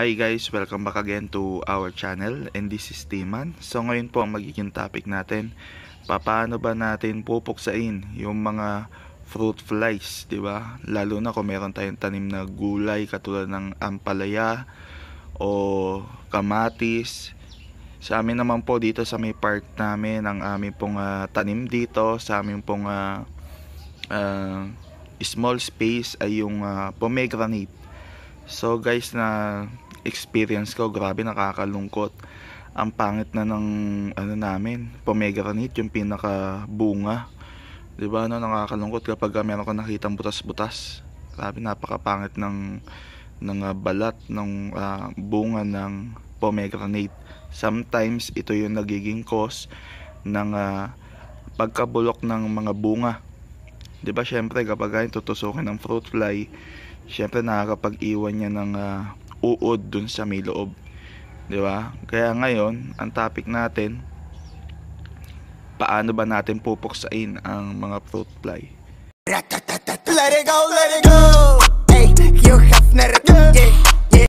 Hi guys, welcome back again to our channel and this is Timan. So ngayon po ang magiging topic natin, paano ba natin pupuksain yung mga fruit flies, 'di ba? Lalo na kung meron tayong tanim na gulay katulad ng ampalaya o kamatis. Sa amin naman po dito sa may part namin ang aming pong uh, tanim dito, sa aming pong uh, uh, small space ay yung uh, pomegranate. So guys na uh, experience ko, grabe nakakalungkot. Ang pangit na ng ano namin, pomegranate, yung pinaka bunga. 'Di ba? Ano nakakalungkot kapag meron ka nakita butas-butas. Grabe napakapangit ng ng uh, balat ng uh, bunga ng pomegranate. Sometimes ito yung nagiging cause ng uh, pagkabulok ng mga bunga. 'Di ba? Syempre kapag ay tutusukin ng fruit fly, syempre nakakapag-iwan niya ng uh, uod dun sa may loob. 'Di ba? Kaya ngayon, ang topic natin paano ba natin pupuksain ang mga fruit fly. Let it go, let it go. Hey, you have never yeah, yeah.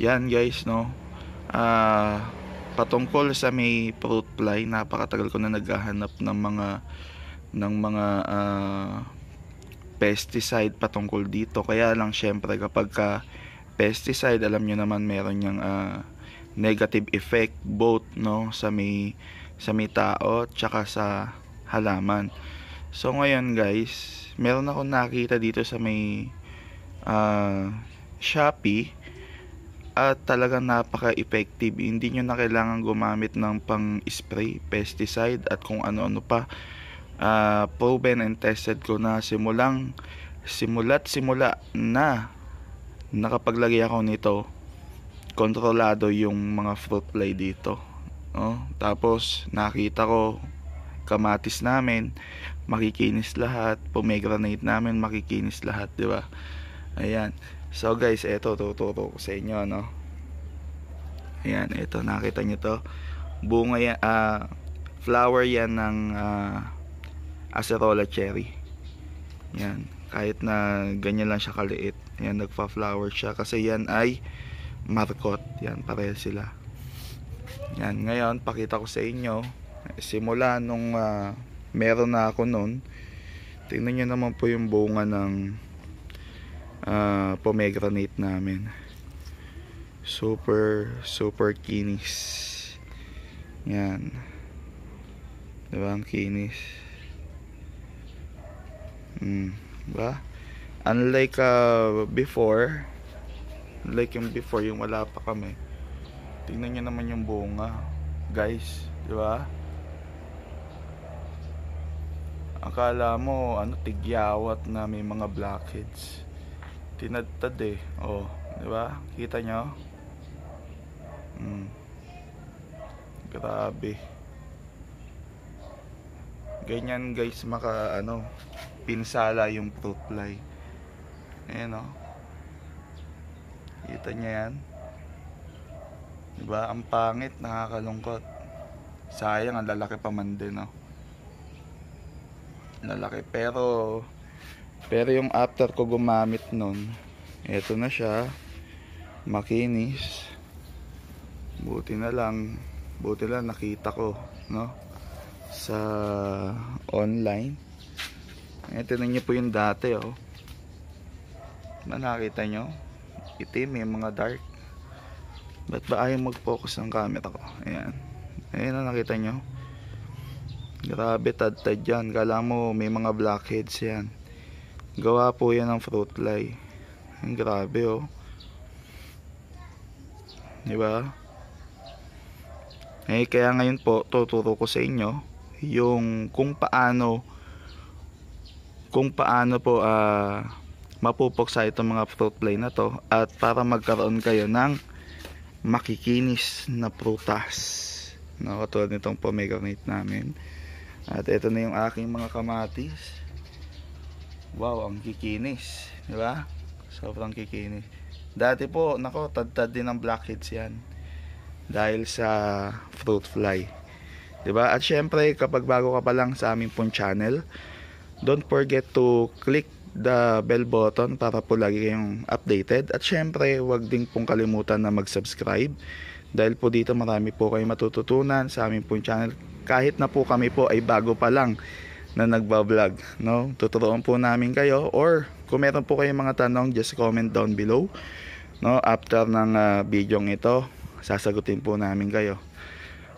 Yan guys, no. Ah, uh, patungkol sa may fruit fly, napakatagal ko na naghahanap ng mga ng mga uh, pesticide patungkol dito. Kaya lang syempre kapag ka pesticide, alam niyo naman meron yang uh, ah, negative effect both no sa may sa may tao tsaka sa halaman. So ngayon guys, meron ako nakita dito sa may uh, Shopee at talagang napaka-effective. Hindi nyo na kailangan gumamit ng pang-spray, pesticide at kung ano-ano pa. Uh, proven and tested ko na simulang simulat simula na nakapaglagay ako nito kontrolado yung mga fruit fly dito oh, tapos nakita ko kamatis namin makikinis lahat pomegranate namin makikinis lahat di ba ayan so guys eto tuturo ko sa inyo no ayan eto nakita nyo to bunga yan uh, flower yan ng uh, acerola cherry yan kahit na ganyan lang siya kaliit Ayan, nagpa-flower siya kasi yan ay markot. Yan, pareho sila. Yan, ngayon, pakita ko sa inyo. Simula nung uh, meron na ako noon, tingnan nyo naman po yung bunga ng uh, pomegranate namin. Super, super kinis. Yan. Diba ang kinis? Hmm, ba? Diba? unlike uh, before like yung before yung wala pa kami tingnan nyo naman yung bunga guys di ba akala mo ano tigyawat na may mga blackheads tinadtad eh oh di ba kita nyo mm. grabe ganyan guys maka ano pinsala yung fruit fly Ayan o. Oh. Kita niya yan. Diba? Ang pangit, nakakalungkot. Sayang, ang lalaki pa man din o. Oh. Lalaki. Pero, pero yung after ko gumamit nun, eto na siya. Makinis. Buti na lang. Buti lang nakita ko. No? Sa online. Eh, na niyo po yung dati, oh na nakita nyo itim yung mga dark ba't ba ayaw mag focus ng camera ko ayan ayan na nakita nyo grabe tad tad yan kala mo may mga blackheads yan gawa po yan ng fruit fly ang grabe oh diba eh kaya ngayon po tuturo ko sa inyo yung kung paano kung paano po ah uh, mapupuksa itong mga fruit fly na to at para magkaroon kayo ng makikinis na prutas no, katulad nitong pomegranate namin at ito na yung aking mga kamatis wow ang kikinis di ba sobrang kikinis dati po nako tadtad din ng blackheads yan dahil sa fruit fly di ba at syempre kapag bago ka pa lang sa aming pong channel don't forget to click the bell button para po lagi kayong updated. At syempre, wag din pong kalimutan na mag-subscribe dahil po dito marami po kayong matututunan sa aming pong channel. Kahit na po kami po ay bago pa lang na nagbablog. No? Tuturuan po namin kayo or kung meron po kayong mga tanong, just comment down below. No? After ng uh, ah, video ito, sasagutin po namin kayo.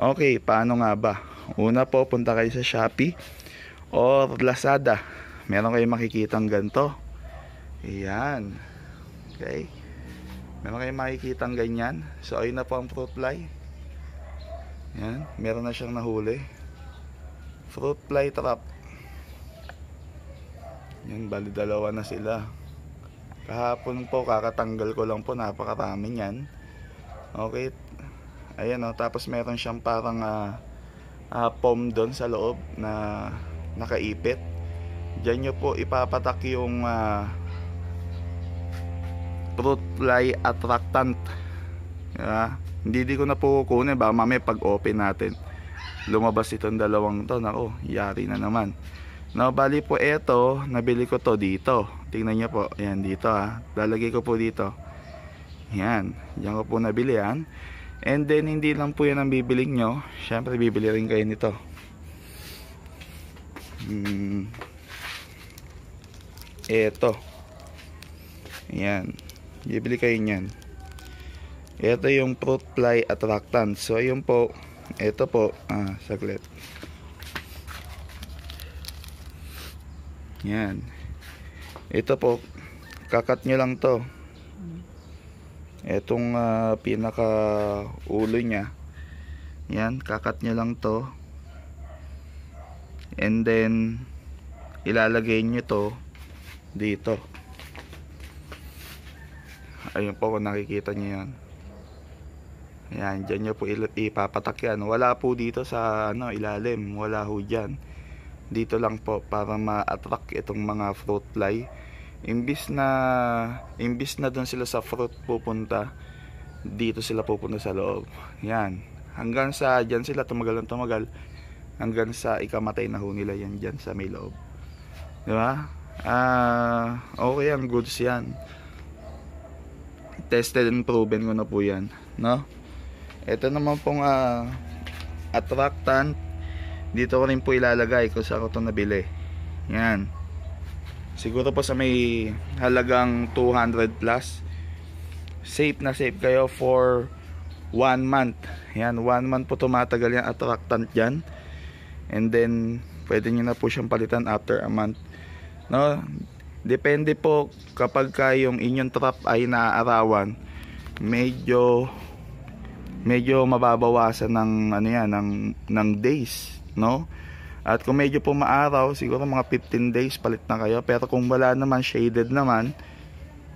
Okay, paano nga ba? Una po, punta kayo sa Shopee or Lazada meron kayong makikitang ganito ayan okay meron kayong makikitang ganyan so ayun na po ang fruit fly ayan meron na siyang nahuli fruit fly trap yan bali dalawa na sila kahapon po kakatanggal ko lang po napakarami yan okay ayan o oh. tapos meron siyang parang uh, ah, uh, ah, pom doon sa loob na nakaipit Diyan nyo po ipapatak yung uh, ah, fruit fly attractant. yeah. hindi di ko na po kukunin. Baka mamaya pag open natin. Lumabas itong dalawang to. Nako, yari na naman. No, bali po eto, nabili ko to dito. Tingnan niyo po, ayan dito ha. Ah. Lalagay ko po dito. Ayan, diyan ko po nabili yan. And then hindi lang po 'yan ang bibiling nyo. Syempre bibili rin kayo nito. Hmm eto Ayan. Bibili kayo niyan. Ito yung fruit fly attractant. So, ayun po. Ito po. Ah, saglit. Yan. Ito po. Kakat nyo lang to. etong uh, pinaka ulo niya. ayan Kakat nyo lang to. And then, ilalagay nyo to dito ayun po kung nakikita nyo yan ayan dyan nyo po ipapatak yan wala po dito sa ano ilalim wala ho dyan dito lang po para ma-attract itong mga fruit fly imbis na imbis na doon sila sa fruit pupunta dito sila pupunta sa loob yan hanggang sa dyan sila tumagal ng tumagal hanggang sa ikamatay na ho nila yan dyan sa may loob di ba uh, okay ang goods yan tested and proven ko na po yan no ito naman pong uh, attractant dito ko rin po ilalagay kung saan ko ito nabili yan siguro po sa may halagang 200 plus safe na safe kayo for 1 month yan 1 month po tumatagal 'yang attractant 'yan. and then pwede niyo na po siyang palitan after a month No? Depende po kapag kayong inyong trap ay naaarawan, medyo medyo mababawasan ng ano yan, ng ng days, no? At kung medyo po maaraw, siguro mga 15 days palit na kayo. Pero kung wala naman, shaded naman,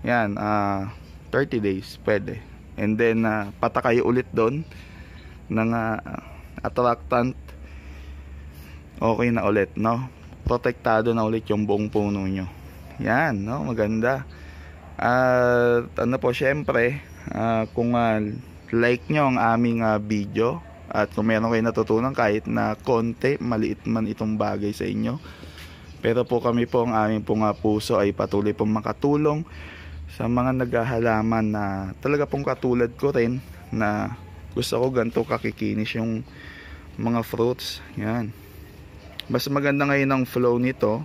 yan, uh, ah, 30 days, pwede. And then, uh, ah, pata ulit doon ng uh, attractant. Okay na ulit, no? protektado na ulit yung buong puno nyo yan no maganda at ano po syempre uh, kung uh, like nyo ang aming uh, video at kung meron kayo natutunan kahit na konti maliit man itong bagay sa inyo pero po kami po ang aming po uh, puso ay patuloy pong makatulong sa mga naghahalaman na talaga pong katulad ko rin na gusto ko ganito kakikinis yung mga fruits yan mas maganda ngayon ang flow nito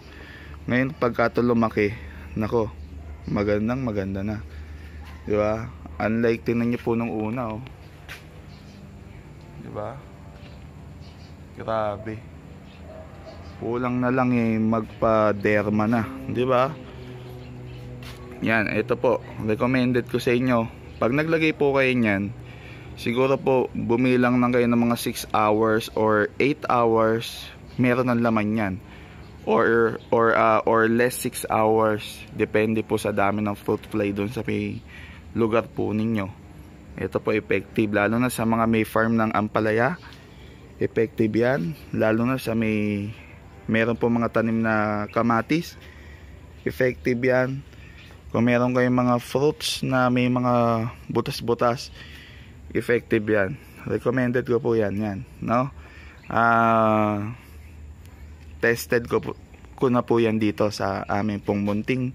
ngayon pagka to lumaki nako magandang maganda na di ba unlike tingnan niyo po nung una oh di ba grabe kulang na lang eh magpa derma na di ba yan ito po recommended ko sa inyo pag naglagay po kayo niyan siguro po bumilang lang kayo ng mga 6 hours or 8 hours meron ng laman yan or or uh, or less 6 hours depende po sa dami ng fruit fly doon sa may lugar po ninyo ito po effective lalo na sa mga may farm ng ampalaya effective yan lalo na sa may meron po mga tanim na kamatis effective yan kung meron kayong mga fruits na may mga butas-butas effective yan recommended ko po yan yan no ah uh, tested ko po, ko na po yan dito sa aming pong munting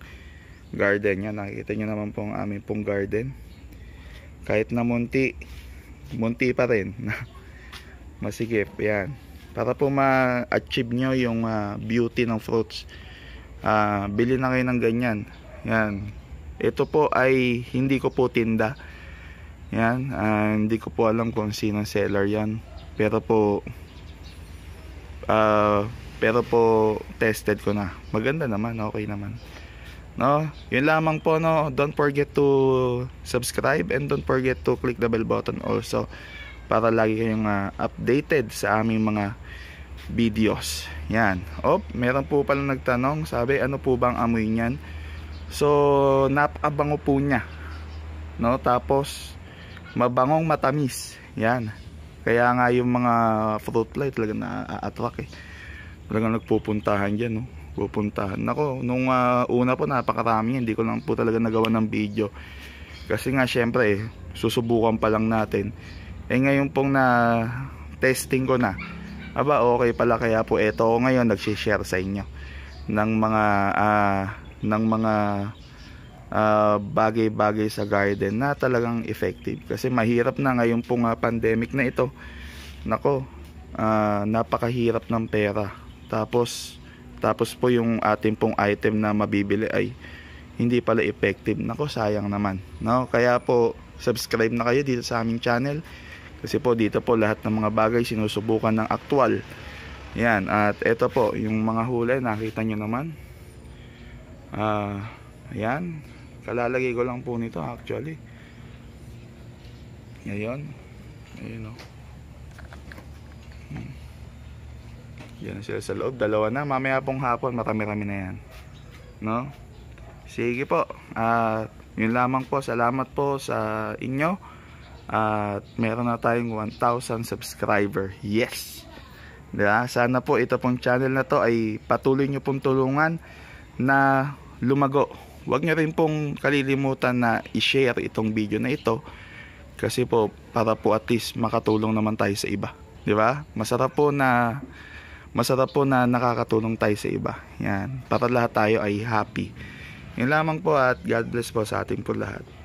garden yan nakikita nyo naman pong aming pong garden kahit na munti munti pa rin masigip yan para po ma-achieve nyo yung uh, beauty ng fruits uh, ah, bilhin na kayo ng ganyan yan ito po ay hindi ko po tinda yan uh, hindi ko po alam kung sino seller yan pero po uh, pero po tested ko na maganda naman okay naman no yun lamang po no don't forget to subscribe and don't forget to click the bell button also para lagi kayong uh, updated sa aming mga videos yan op meron po pala nagtanong sabi ano po bang amoy niyan so napakabango po niya no tapos mabangong matamis yan kaya nga yung mga fruit fly talaga na-attract eh talagang nagpupuntahan dyan no? pupuntahan nako nung uh, una po napakarami hindi ko lang po talaga nagawa ng video kasi nga syempre eh, susubukan pa lang natin eh ngayon pong na testing ko na aba okay pala kaya po eto ako ngayon nagsishare sa inyo ng mga uh, ng mga ah, bagay-bagay uh, bagay sa garden na talagang effective kasi mahirap na ngayon po nga pandemic na ito nako uh, napakahirap ng pera tapos, tapos po yung ating pong item na mabibili ay hindi pala effective. Nako, sayang naman. No? Kaya po, subscribe na kayo dito sa aming channel. Kasi po, dito po lahat ng mga bagay sinusubukan ng aktual. Yan, at ito po, yung mga huli, nakita nyo naman. Uh, ayan, kalalagay ko lang po nito actually. Ngayon, ayun o. Oh. No? Yan sila sa loob. Dalawa na. Mamaya pong hapon, makamirami na yan. No? Sige po. At uh, yun lamang po. Salamat po sa inyo. At meron na tayong 1,000 subscriber. Yes! Diba? Sana po ito pong channel na to ay patuloy nyo pong tulungan na lumago. Huwag nyo rin pong kalilimutan na i-share itong video na ito kasi po para po at least makatulong naman tayo sa iba. 'Di ba? Masarap po na masarap po na nakakatulong tayo sa iba. Yan. Para lahat tayo ay happy. Yun lamang po at God bless po sa ating po lahat.